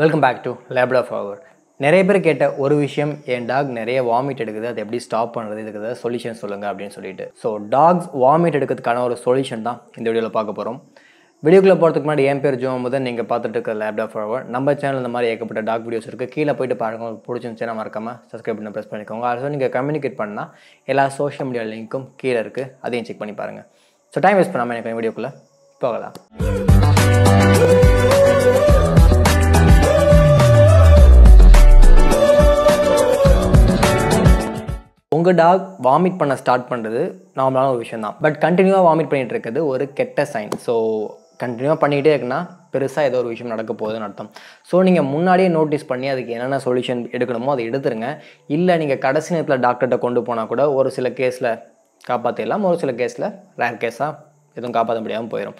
welcome back to ஆஃப் அவர் நிறைய பேர் கேட்ட ஒரு விஷயம் என் டாக் நிறைய வாமிட் எடுக்குது அது எப்படி ஸ்டாப் பண்ணுறது இதுக்கு ஏதாவது சொல்யூஷன் சொல்லுங்கள் அப்படின்னு சொல்லிட்டு ஸோ டாக்ஸ் வாமிட் எடுக்கிறதுக்கான ஒரு சொல்யூஷன் தான் இந்த வீடியோவில் பார்க்க போகிறோம் வீடியோக்குள்ளே போகிறதுக்கு முன்னாடி என் பேர் ஜோம் முதல் நீங்கள் பார்த்துட்டு இருக்க ஆஃப் ஃபார்வர் நம்ம சேனல் இந்த மாதிரி ஏகப்பட்ட டாக் வீடியோஸ் இருக்குது கீழே போயிட்டு பாருங்கள் உங்களுக்கு பிடிச்சிருந்துச்சுன்னா மறக்காமல் சப்ஸ்கிரைப் பண்ணி ப்ரெஸ் பண்ணிக்கோங்க ஆல்சோ நீங்கள் கம்யூனிகேட் பண்ணால் எல்லா சோஷியல் மீடியா லிங்க்கும் கீழே இருக்குது அதையும் செக் பண்ணி பாருங்கள் ஸோ டைம் வேஸ்ட் பண்ணாமல் எனக்கு வீடியோக்குள்ளே போகலாம் உங்கள் டாக் வாமிட் பண்ண ஸ்டார்ட் பண்ணுறது நார்மலான ஒரு விஷயம் தான் பட் கண்டினியூவாக வாமிட் பண்ணிகிட்டு இருக்கிறது ஒரு கெட்ட சைன் ஸோ கண்டினியூவாக பண்ணிகிட்டே இருக்குன்னா பெருசாக ஏதோ ஒரு விஷயம் நடக்க போகுதுன்னு அர்த்தம் ஸோ நீங்கள் முன்னாடியே நோட்டீஸ் பண்ணி அதுக்கு என்னென்ன சொல்யூஷன் எடுக்கணுமோ அதை எடுத்துருங்க இல்லை நீங்கள் கடைசி நேரத்தில் டாக்டர்கிட்ட கொண்டு போனால் கூட ஒரு சில கேஸில் காப்பாற்றிடலாம் ஒரு சில கேஸில் ரேர் கேஸாக எதுவும் காப்பாற்ற முடியாமல் போயிடும்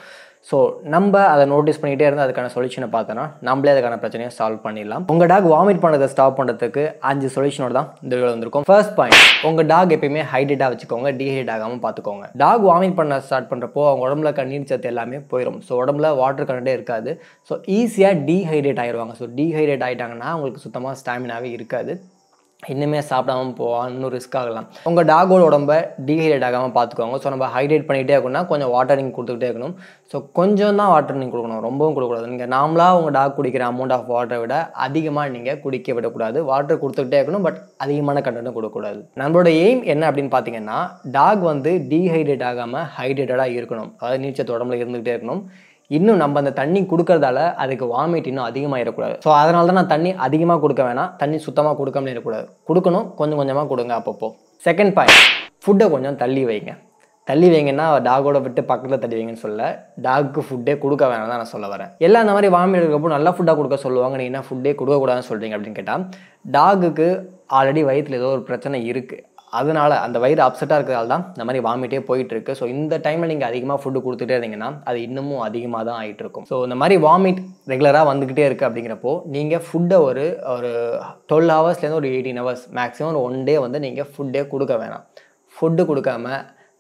ஸோ நம்ம அதை நோட்டீஸ் பண்ணிகிட்டே இருந்தால் அதுக்கான சொல்யூஷனை பார்த்தோன்னா நம்மளே அதுக்கான பிரச்சனையை சால்வ் பண்ணிடலாம் உங்கள் டாக் வாமிட் பண்ணுறதை ஸ்டாப் பண்ணுறதுக்கு அஞ்சு சொல்யூஷனோட தான் இந்த வீடியோ வந்திருக்கும் ஃபர்ஸ்ட் பாயிண்ட் உங்கள் டாக் எப்பயுமே ஹைட்ரேட்டாக வச்சுக்கோங்க டீஹைட் ஆகாமல் பார்த்துக்கோங்க டாக் வாமிட் பண்ண ஸ்டார்ட் பண்ணுறப்போ அவங்க உடம்புல கண்ணீர் சத்து எல்லாமே போயிடும் ஸோ உடம்புல வாட்டர் கண்டே இருக்காது ஸோ ஈஸியாக டீஹைட்ரேட் ஆயிடுவாங்க ஸோ டீஹைட்ரேட் ஆகிட்டாங்கன்னா அவங்களுக்கு சுத்தமாக ஸ்டாமினாவே இருக்காது இன்னுமே சாப்பிடாம போவான் இன்னும் ரிஸ்க் ஆகலாம் உங்கள் டாகோட உடம்ப டீஹைட்ரேட் ஆகாமல் பார்த்துக்கோங்க ஸோ நம்ம ஹைட்ரேட் பண்ணிகிட்டே இருக்கணும்னா கொஞ்சம் வாட்டர் நீங்கள் கொடுத்துக்கிட்டே இருக்கணும் ஸோ கொஞ்சம் தான் வாட்டர் நீங்கள் கொடுக்கணும் ரொம்பவும் கொடுக்கக்கூடாது நீங்கள் நார்மலாக உங்கள் டாக் குடிக்கிற அமௌண்ட் ஆஃப் வாட்டரை விட அதிகமாக நீங்கள் குடிக்க விடக்கூடாது வாட்டர் கொடுத்துக்கிட்டே இருக்கணும் பட் அதிகமான கண்டென்ட்டும் கொடுக்கக்கூடாது நம்மளோட எய்ம் என்ன அப்படின்னு பார்த்தீங்கன்னா டாக் வந்து டீஹைட்ரேட் ஆகாமல் ஹைட்ரேட்டடாக இருக்கணும் அதாவது நீச்சல் உடம்புல இருந்துக்கிட்டே இருக்கணும் இன்னும் நம்ம அந்த தண்ணி கொடுக்கறதால அதுக்கு வாமிட் இன்னும் அதிகமாகிடக்கூடாது ஸோ அதனால தான் நான் தண்ணி அதிகமாக கொடுக்க வேணாம் தண்ணி சுத்தமாக கொடுக்காமலே இருக்கக்கூடாது கொடுக்கணும் கொஞ்சம் கொஞ்சமாக கொடுங்க அப்பப்போ செகண்ட் பாயிண்ட் ஃபுட்டை கொஞ்சம் தள்ளி வைங்க தள்ளி வைங்கன்னா டாகோட விட்டு பக்கத்தில் தள்ளி வைங்கன்னு சொல்ல டாக்கு ஃபுட்டே கொடுக்க வேணாம் தான் நான் சொல்ல வரேன் எல்லாம் அந்த மாதிரி வாமிட் இருக்கிறப்போ நல்லா ஃபுட்டாக கொடுக்க சொல்லுவாங்க நீங்கள் என்ன ஃபுட்டே கொடுக்கக்கூடாதுன்னு சொல்கிறீங்க அப்படின்னு கேட்டால் டாகுக்கு ஆல்ரெடி வயிற்றில் ஏதோ ஒரு பிரச்சனை இருக்குது அதனால் அந்த வயிறு அப்செட்டாக இருக்கிறதால தான் இந்த மாதிரி வாமிட்டே போயிட்டு இருக்கு ஸோ இந்த டைமில் நீங்கள் அதிகமாக ஃபுட்டு கொடுத்துட்டே இருந்தீங்கன்னா அது இன்னமும் அதிகமாக தான் ஆகிட்டு இருக்கும் ஸோ இந்த மாதிரி வாமிட் ரெகுலராக வந்துக்கிட்டே இருக்குது அப்படிங்கிறப்போ நீங்கள் ஃபுட்டை ஒரு ஒரு டுவெல் ஹவர்ஸ்லேருந்து ஒரு எயிட்டீன் ஹவர்ஸ் மேக்ஸிமம் ஒரு ஒன் டே வந்து நீங்கள் ஃபுட்டே கொடுக்க வேணாம் ஃபுட்டு கொடுக்காம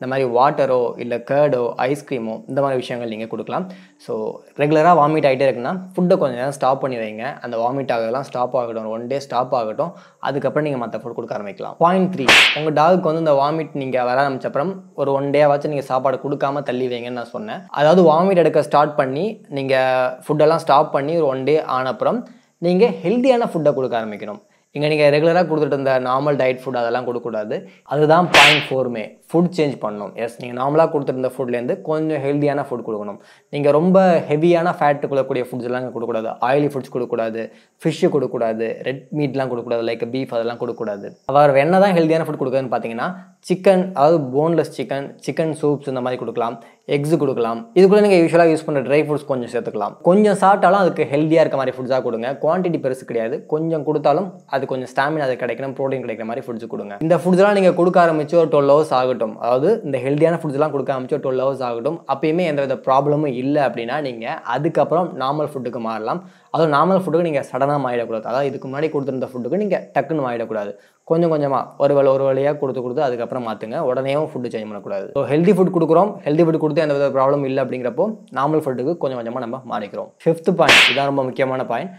இந்த மாதிரி வாட்டரோ இல்லை கேர்டோ ஐஸ்கிரீமோ இந்த மாதிரி விஷயங்கள் நீங்கள் கொடுக்கலாம் ஸோ ரெகுலராக வாமிட் ஆகிட்டே இருக்குன்னா ஃபுட்டை கொஞ்சம் நேரம் ஸ்டாப் பண்ணி வைங்க அந்த வாமிட் ஆகலாம் ஸ்டாப் ஆகட்டும் ஒன் டே ஸ்டாப் ஆகட்டும் அதுக்கப்புறம் நீங்கள் மற்ற ஃபுட் கொடுக்க ஆரம்பிக்கலாம் பாயிண்ட் த்ரீ உங்கள் டாகுக்கு வந்து இந்த வாமிட் நீங்கள் வர ஆரம்பிச்ச அப்புறம் ஒரு ஒன் டேவாச்சும் நீங்கள் சாப்பாடு கொடுக்காம தள்ளி வைங்கன்னு நான் சொன்னேன் அதாவது வாமிட் எடுக்க ஸ்டார்ட் பண்ணி நீங்கள் ஃபுட்டெல்லாம் ஸ்டாப் பண்ணி ஒரு ஒன் டே ஆனப்புறம் நீங்கள் ஹெல்த்தியான ஃபுட்டை கொடுக்க ஆரம்பிக்கணும் இங்கே நீங்கள் ரெகுலராக கொடுத்துட்டு இருந்த நார்மல் டயட் ஃபுட் அதெல்லாம் கொடுக்கக்கூடாது அதுதான் பாயிண்ட் ஃபோர்மே ஃபுட் சேஞ்ச் பண்ணணும் எஸ் நீங்கள் நார்மலாக கொடுத்துருந்த ஃபுட்லேருந்து கொஞ்சம் ஹெல்த்தியான ஃபுட் கொடுக்கணும் நீங்கள் ரொம்ப ஹெவியான ஃபேட்டு கொள்ளக்கூடிய ஃபுட்ஸ் எல்லாம் கொடுக்கக்கூடாது ஆயிலி ஃபுட்ஸ் கொடுக்கக்கூடாது ஃபிஷ்ஷு கொடுக்கக்கூடாது ரெட் மீட்லாம் கொடுக்கக்கூடாது லைக் பீஃப் அதெல்லாம் கொடுக்கக்கூடாது அவர் என்ன தான் ஹெல்த்தியான ஃபுட் கொடுக்குதுன்னு பார்த்தீங்கன்னா சிக்கன் அதாவது போன்லெஸ் சிக்கன் சிக்கன் சூப்ஸ் இந்த மாதிரி கொடுக்கலாம் எக்ஸு கொடுக்கலாம் இதுக்குள்ளே நீங்கள் யூஸ்வலாக யூஸ் பண்ணுற ட்ரை ஃப்ரூட்ஸ் கொஞ்சம் சேர்த்துக்கலாம் கொஞ்சம் சாப்பிட்டாலும் அதுக்கு ஹெல்த்தியாக இருக்க மாதிரி ஃபுட்ஸாக கொடுங்க குவான்டிட்டி பெருசு கிடையாது கொஞ்சம் கொடுத்தாலும் அது கொஞ்சம் ஸ்டாமினா அது கிடைக்கணும் ப்ரோட்டீன் கிடைக்கிற மாதிரி ஃபுட்ஸ் கொடுங்க இந்த ஃபுட்ஸ்லாம் நீங்கள் கொடுக்க ஆரம்பிச்சு ஒரு டுவெல் ஹவர்ஸ் ஆகட்டும் ஆகட்டும் அதாவது இந்த ஹெல்த்தியான ஃபுட்ஸ்லாம் கொடுக்க ஆரம்பிச்சு ஒரு டுவெல் ஹவர்ஸ் ஆகட்டும் அப்பயுமே எந்தவித ப்ராப்ளமும் இல்லை அப்படின்னா நீங்கள் அதுக்கப்புறம் நார்மல் ஃபுட்டுக்கு மாறலாம் அதுவும் நார்மல் ஃபுட்டுக்கு நீங்கள் சடனாக மாறிடக்கூடாது அதாவது இதுக்கு முன்னாடி கொடுத்துருந்த ஃபுட்டுக்கு நீங்கள் டக்குன்னு மாறிடக்கூடாது கொஞ்சம் கொஞ்சமாக ஒரு வேலை ஒரு வேலையாக கொடுத்து கொடுத்து அதுக்கப்புறம் மாற்றுங்க உடனேவும் ஃபுட்டு சேஞ்ச் பண்ணக்கூடாது ஸோ ஹெல்தி ஃபுட் கொடுக்குறோம் ஹெல்தி ஃபுட் கொடுத்து எந்த வித ப்ராப்ளம் இல்லை அப்படிங்கிறப்போ நார்மல் ஃபுட்டுக்கு கொஞ்சம் கொஞ்சமாக நம்ம மாறிக்கிறோம் ஃபிஃப்த் பாயிண்ட் இதான் ரொம்ப முக்கியமான பாயிண்ட்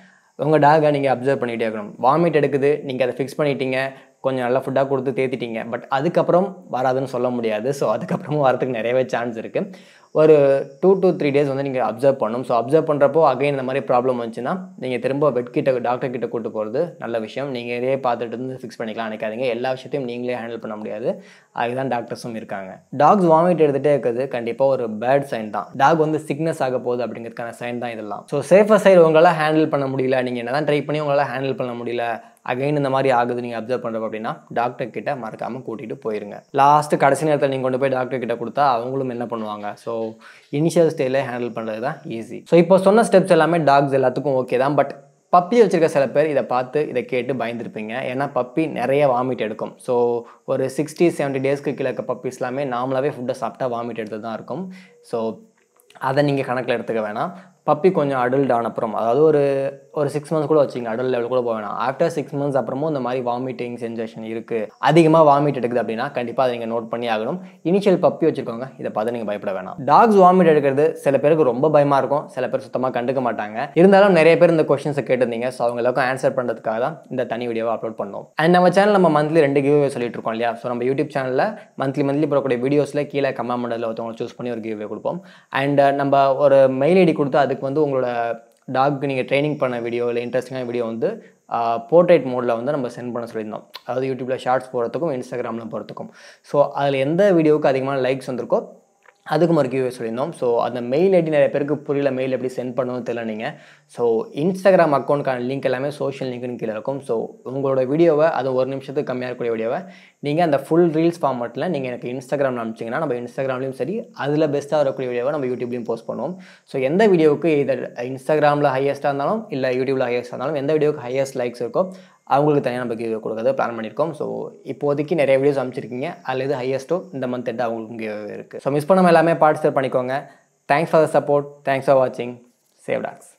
உங்கள் டாகை நீங்கள் அப்சர்வ் பண்ணிகிட்டே இருக்கணும் வாமிட் எடுக்குது நீங்கள் அதை ஃபிக்ஸ் பண்ணிட்டீங்க கொஞ்சம் நல்லா ஃபுட்டாக கொடுத்து தேத்திட்டீங்க பட் அதுக்கப்புறம் வராதுன்னு சொல்ல முடியாது ஸோ அதுக்கப்புறமும் வரதுக்கு நிறையவே சான்ஸ் இருக்குது ஒரு டூ டு த்ரீ டேஸ் வந்து நீங்கள் அப்சர்வ் பண்ணணும் ஸோ அப்சர்வ் பண்ணுறப்போ அகைன் இந்த மாதிரி ப்ராப்ளம் வந்துச்சுன்னா நீங்கள் திரும்ப வெட்கிட்ட டாக்டர் கிட்ட கூட்டு போகிறது நல்ல விஷயம் நீங்கள் இதே பார்த்துட்டு இருந்து ஃபிக்ஸ் பண்ணிக்கலாம் நினைக்காதீங்க எல்லா விஷயத்தையும் நீங்களே ஹேண்டில் பண்ண முடியாது அதுதான் டாக்டர்ஸும் இருக்காங்க டாக்ஸ் வாமிட் எடுத்துகிட்டே இருக்கிறது கண்டிப்பாக ஒரு பேட் சைன் தான் டாக் வந்து சிக்னஸ் ஆக போகுது அப்படிங்கிறதுக்கான சைன் தான் இதெல்லாம் ஸோ சேஃபர் சைடு உங்களால் ஹேண்டில் பண்ண முடியல நீங்கள் என்ன தான் ட்ரை பண்ணி உங்களால் ஹேண்டில் பண்ண முடியல அகைன் இந்த மாதிரி ஆகுது நீங்கள் அப்சர்வ் பண்ணுறப்ப அப்படின்னா டாக்டர் கிட்ட மறக்காமல் கூட்டிகிட்டு போயிருங்க லாஸ்ட்டு கடைசி நேரத்தில் நீங்கள் கொண்டு போய் டாக்டர் கிட்ட கொடுத்தா அவங்களும் என்ன பண்ணுவாங்க ஸோ இனிஷியல் ஸ்டேல ஹேண்டில் பண்ணுறது தான் ஈஸி ஸோ இப்போ சொன்ன ஸ்டெப்ஸ் எல்லாமே டாக்ஸ் எல்லாத்துக்கும் ஓகே தான் பட் பப்பி வச்சுருக்க சில பேர் இதை பார்த்து இதை கேட்டு பயந்துருப்பீங்க ஏன்னா பப்பி நிறைய வாமிட் எடுக்கும் ஸோ ஒரு சிக்ஸ்டி செவன்ட்டி டேஸ்க்கு கிழக்க இருக்க நார்மலாகவே எல்லாமே நாமளாகவே ஃபுட்டை சாப்பிட்டா வாமிட் எடுத்து தான் இருக்கும் ஸோ அதை நீங்கள் கணக்கில் எடுத்துக்க வேணாம் பப்பி கொஞ்சம் அடல்ட் ஆன அப்புறம் அதாவது ஒரு ஒரு சிக்ஸ் மந்த்ஸ் கூட வச்சுங்க அடல் லெவல் கூட போவேணா ஆஃப்டர் சிக்ஸ் மந்த்ஸ் அப்புறமும் இந்த மாதிரி வாமிட்டிங் சென்சேஷன் இருக்குது அதிகமாக வாமிட் எடுக்குது அப்படின்னா கண்டிப்பாக அதை நீங்கள் நோட் பண்ணி ஆகணும் இனிஷியல் பப்பி வச்சுருக்கோங்க இதை பார்த்து நீங்கள் பயப்பட வேணாம் டாக்ஸ் வாமிட் எடுக்கிறது சில பேருக்கு ரொம்ப பயமாக இருக்கும் சில பேர் சுத்தமாக கண்டுக்க மாட்டாங்க இருந்தாலும் நிறைய பேர் இந்த கொஷின்ஸை கேட்டிருந்தீங்க ஸோ அவங்க எல்லாருக்கும் ஆன்சர் பண்ணுறதுக்காக தான் இந்த தனி வீடியோவை அப்லோட் பண்ணோம் அண்ட் நம்ம சேனல் நம்ம மந்த்லி ரெண்டு கிவ்வே சொல்லிட்டு இருக்கோம் இல்லையா ஸோ நம்ம யூடியூப் சேனலில் மந்த்லி மந்த்லி போடக்கூடிய வீடியோஸில் கீழே கம்மா மண்டலில் ஒருத்தவங்களை சூஸ் பண்ணி ஒரு கிவ்வே கொடுப்போம் அண்ட் நம்ம ஒரு மெயில் ஐடி கொடுத்து அது அதுக்கு வந்து உங்களோட டாக்கு நீங்கள் ட்ரைனிங் பண்ண வீடியோ இல்லை இன்ட்ரெஸ்டிங்கான வீடியோ வந்து போர்ட்ரேட் மோடில் வந்து நம்ம சென்ட் பண்ண சொல்லியிருந்தோம் அதாவது யூடியூப்பில் ஷார்ட்ஸ் போகிறதுக்கும் இன்ஸ்டாகிராமில் போகிறதுக்கும் ஸோ அதில் எந்த வீடியோவுக்கு அதிகமான லைக்ஸ் வந்திருக்கோ அதுக்கு ஒரு சொல்லியிருந்தோம் ஸோ அந்த மெயில் ஐடி நிறைய பேருக்கு புரியல மெயில் எப்படி சென்ட் பண்ணணும்னு தெரியல நீங்கள் ஸோ இன்ஸ்டாகிராம் அக்கௌண்ட்டுக்கான லிங்க் எல்லாமே சோஷியல் லிங்க்னு கீழே இருக்கும் ஸோ உங்களோட வீடியோவை அது ஒரு நிமிஷத்துக்கு கம்மியாக இருக்கக்கூடிய வீடியோவை நீங்கள் அந்த ஃபுல் ரீல்ஸ் ஃபார்மெட்டில் நீங்கள் எனக்கு இன்ஸ்டாகிராம் அனுப்பிச்சிங்கன்னா நம்ம இன்ஸ்டாகிராம்லேயும் சரி அதில் பெஸ்ட்டாக வரக்கூடிய வீடியோவை நம்ம யூடியூப்லேயும் போஸ்ட் பண்ணுவோம் ஸோ எந்த வீடியோவுக்கு இதர் இன்ஸ்டாகிராமில் ஹையஸ்ட்டாக இருந்தாலும் இல்லை யூடியூப்பில் ஹையஸ்ட்டாக இருந்தாலும் எந்த வீடியோவுக்கு ஹையஸ்ட் லைக்ஸ் இருக்கோ அவங்களுக்கு தனியாக நம்ம கிவ்வே கொடுக்கறது பிளான் பண்ணியிருக்கோம் ஸோ இப்போதைக்கு நிறைய வீடியோஸ் அமைச்சிருக்கீங்க அல்லது எது ஹையஸ்ட்டோ இந்த மந்த் எட்டு அவங்களுக்கு கிவ்வே இருக்குது ஸோ மிஸ் பண்ணாமல் எல்லாமே பார்ட்டிசிபேட் பண்ணிக்கோங்க thanks for the support thanks for வாட்சிங் சேவ் டாக்ஸ்